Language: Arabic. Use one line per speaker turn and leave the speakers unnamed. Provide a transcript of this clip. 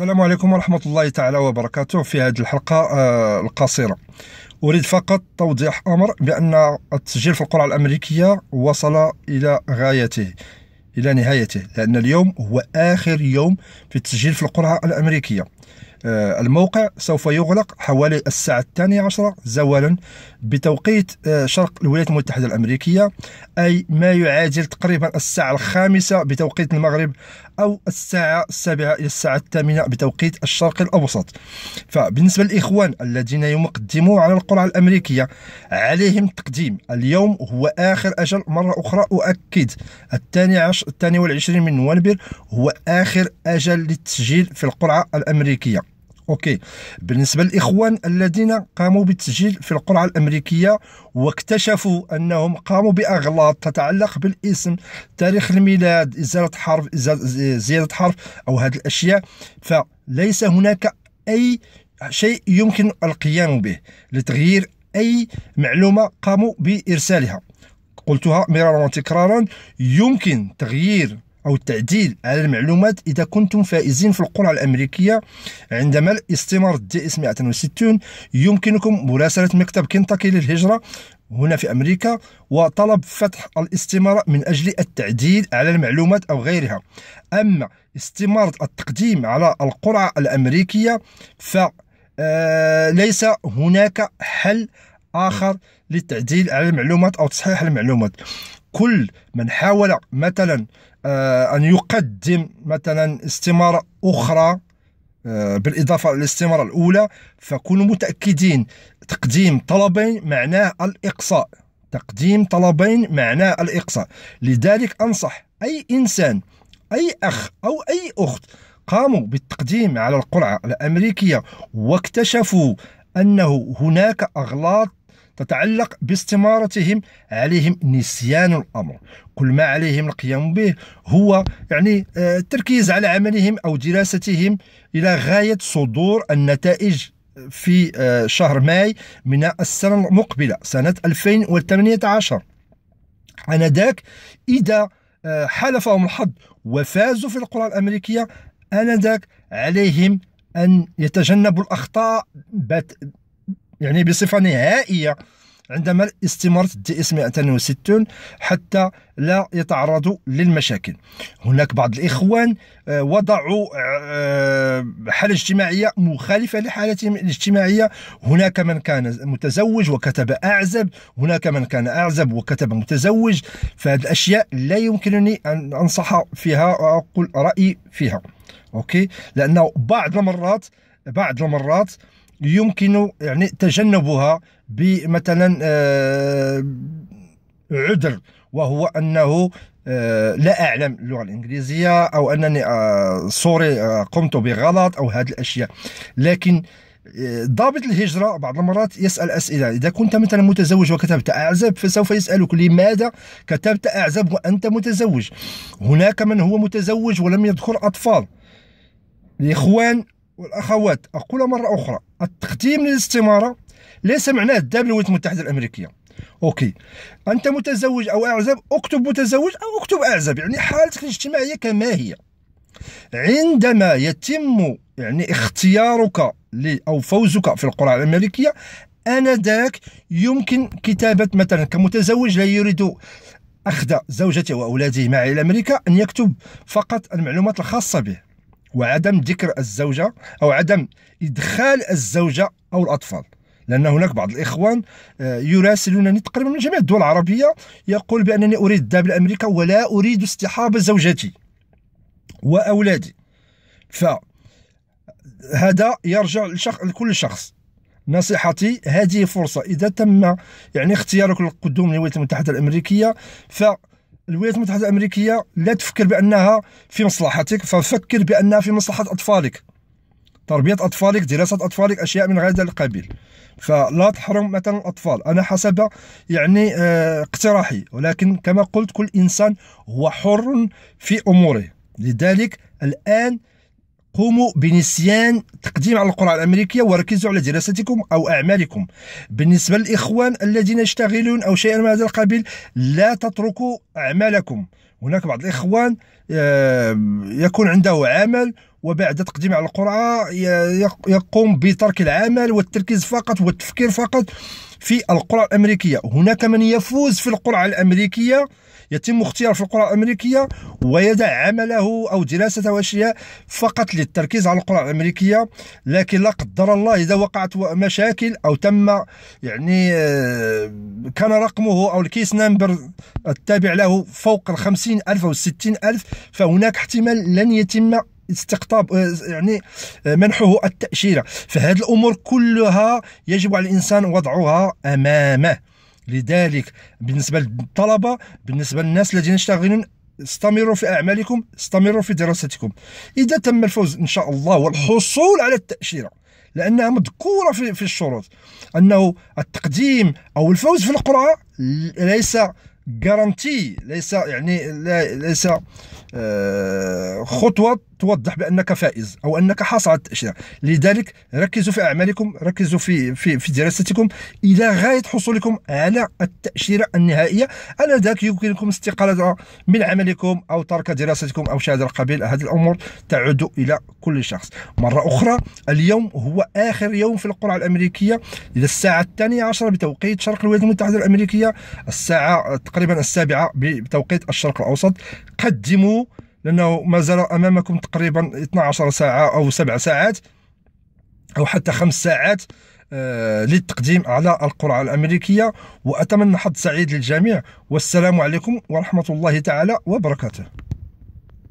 السلام عليكم ورحمة الله تعالى وبركاته في هذه الحلقة آه، القصيرة أريد فقط توضيح أمر بأن التسجيل في القرعة الأمريكية وصل إلى غايته إلى نهايته لأن اليوم هو آخر يوم في التسجيل في القرعة الأمريكية آه، الموقع سوف يغلق حوالي الساعة الثانية عشرة زوالا بتوقيت آه، شرق الولايات المتحدة الأمريكية أي ما يعادل تقريبا الساعة الخامسة بتوقيت المغرب أو الساعة السابعة إلى الساعة الثامنة بتوقيت الشرق الأوسط فبالنسبة للإخوان الذين يقدموا على القرعة الأمريكية عليهم التقديم اليوم هو آخر أجل مرة أخرى أؤكد الثاني عشر الثاني والعشرين من نوفمبر هو آخر أجل للتسجيل في القرعة الأمريكية اوكي بالنسبه للاخوان الذين قاموا بالتسجيل في القرعه الامريكيه واكتشفوا انهم قاموا باغلاط تتعلق بالاسم تاريخ الميلاد ازاله حرف زياده حرف او هذه الاشياء فليس هناك اي شيء يمكن القيام به لتغيير اي معلومه قاموا بارسالها قلتها مرارا وتكرارا يمكن تغيير أو التعديل على المعلومات إذا كنتم فائزين في القرعة الأمريكية عندما الاستمار دي اس 160 يمكنكم مراسلة مكتب كنتاكي للهجرة هنا في أمريكا وطلب فتح الاستمارة من أجل التعديل على المعلومات أو غيرها أما استمارة التقديم على القرعة الأمريكية ف آه، ليس هناك حل آخر للتعديل على المعلومات أو تصحيح المعلومات كل من حاول مثلا آه، أن يقدم مثلا استمارة أخرى آه، بالإضافة للاستمارة الأولى فكونوا متأكدين تقديم طلبين معناه الإقصاء تقديم طلبين معناه الإقصاء لذلك أنصح أي إنسان أي أخ أو أي أخت قاموا بالتقديم على القرعة الأمريكية واكتشفوا أنه هناك أغلاط تتعلق باستمارتهم عليهم نسيان الأمر كل ما عليهم القيام به هو يعني آه، التركيز على عملهم أو دراستهم إلى غاية صدور النتائج في آه، شهر ماي من السنة المقبلة سنة 2018 أنذاك إذا آه، حالفهم الحظ وفازوا في القرى الأمريكية أنذاك عليهم أن يتجنبوا الأخطاء يعني بصفة نهائية عندما استمرت اس 260 حتى لا يتعرضوا للمشاكل هناك بعض الإخوان آه، وضعوا آه، حالة اجتماعية مخالفة لحالتهم الاجتماعية هناك من كان متزوج وكتب أعزب هناك من كان أعزب وكتب متزوج فهذه الأشياء لا يمكنني أن أنصح فيها وأقول رأيي فيها أوكي لأنه بعض المرات بعض المرات آه يمكن يعني تجنبها بمثلا آه، عذر وهو انه آه، لا اعلم اللغه الانجليزيه او انني آه، سوري قمت بغلط او هذه الاشياء لكن ضابط الهجرة بعض المرات يسأل أسئلة إذا كنت مثلا متزوج وكتبت أعزب فسوف يسألك لماذا كتبت أعزب وأنت متزوج هناك من هو متزوج ولم يذكر أطفال الإخوان والأخوات أقول مرة أخرى التقديم للاستمارة ليس معناه الذهاب للولايات المتحدة الأمريكية أوكي أنت متزوج أو أعزب اكتب متزوج أو اكتب أعزب يعني حالتك الاجتماعية كما هي عندما يتم يعني اختيارك أو فوزك في القرعة الأمريكية آنذاك يمكن كتابة مثلا كمتزوج لا يريد أخذ زوجته وأولاده معه إلى أمريكا أن يكتب فقط المعلومات الخاصة به وعدم ذكر الزوجة أو عدم إدخال الزوجة أو الأطفال لأن هناك بعض الإخوان آه، يراسلونني تقريبا من جميع الدول العربية يقول بأنني أريد الذهاب لأمريكا ولا أريد اصطحاب زوجتي وأولادي فهذا يرجع لشخ... لكل شخص نصيحتي هذه فرصة إذا تم يعني اختيارك للقدوم للولايات المتحدة الأمريكية ف الولايات المتحده الامريكيه لا تفكر بانها في مصلحتك ففكر بانها في مصلحه اطفالك تربيه اطفالك دراسه اطفالك اشياء من هذا القبيل فلا تحرم مثلا الاطفال انا حسب يعني آه، اقتراحي ولكن كما قلت كل انسان هو حر في اموره لذلك الان قوموا بنسيان تقديم على القرعة الأمريكية وركزوا على دراستكم أو أعمالكم بالنسبة للإخوان الذين يشتغلون أو شيئا من هذا القبيل لا تتركوا أعمالكم هناك بعض الإخوان يكون عنده عمل وبعد تقديم على القرعة يقوم بترك العمل والتركيز فقط والتفكير فقط في القرعة الأمريكية هناك من يفوز في القرعة الأمريكية يتم اختيار في القرعة الأمريكية ويدع عمله أو دراسته وأشياء فقط للتركيز على القرعة الأمريكية لكن لا قدر الله إذا وقعت مشاكل أو تم يعني آه، كان رقمه أو الكيس نمبر التابع له فوق الخمسين ألف أو الستين ألف فهناك احتمال لن يتم استقطاب آه، يعني آه، منحه التأشيرة فهذه الأمور كلها يجب على الإنسان وضعها أمامه لذلك بالنسبة للطلبة بالنسبة للناس الذين يشتغلون استمروا في أعمالكم استمروا في دراستكم إذا تم الفوز إن شاء الله والحصول على التأشيرة لأنها مذكورة في, في الشروط أنه التقديم أو الفوز في القرعة ليس جارانتي ليس يعني ليس آه، خطوه توضح بانك فائز او انك حاصل على التاشيره لذلك ركزوا في اعمالكم ركزوا في في في دراستكم الى غايه حصولكم على التاشيره النهائيه انا ذاك يمكنكم استقاله من عملكم او ترك دراستكم او شهاده القبيل هذه الامور تعود الى كل شخص مره اخرى اليوم هو اخر يوم في القرعه الامريكيه الى الساعه الثانيه عشره بتوقيت شرق الولايات المتحده الامريكيه الساعه تقريبا السابعه بتوقيت الشرق الاوسط قدموا لانه مازال امامكم تقريبا 12 ساعه او 7 ساعات او حتى 5 ساعات آه، للتقديم على القرعه الامريكيه واتمنى حظ سعيد للجميع والسلام عليكم ورحمه الله تعالى وبركاته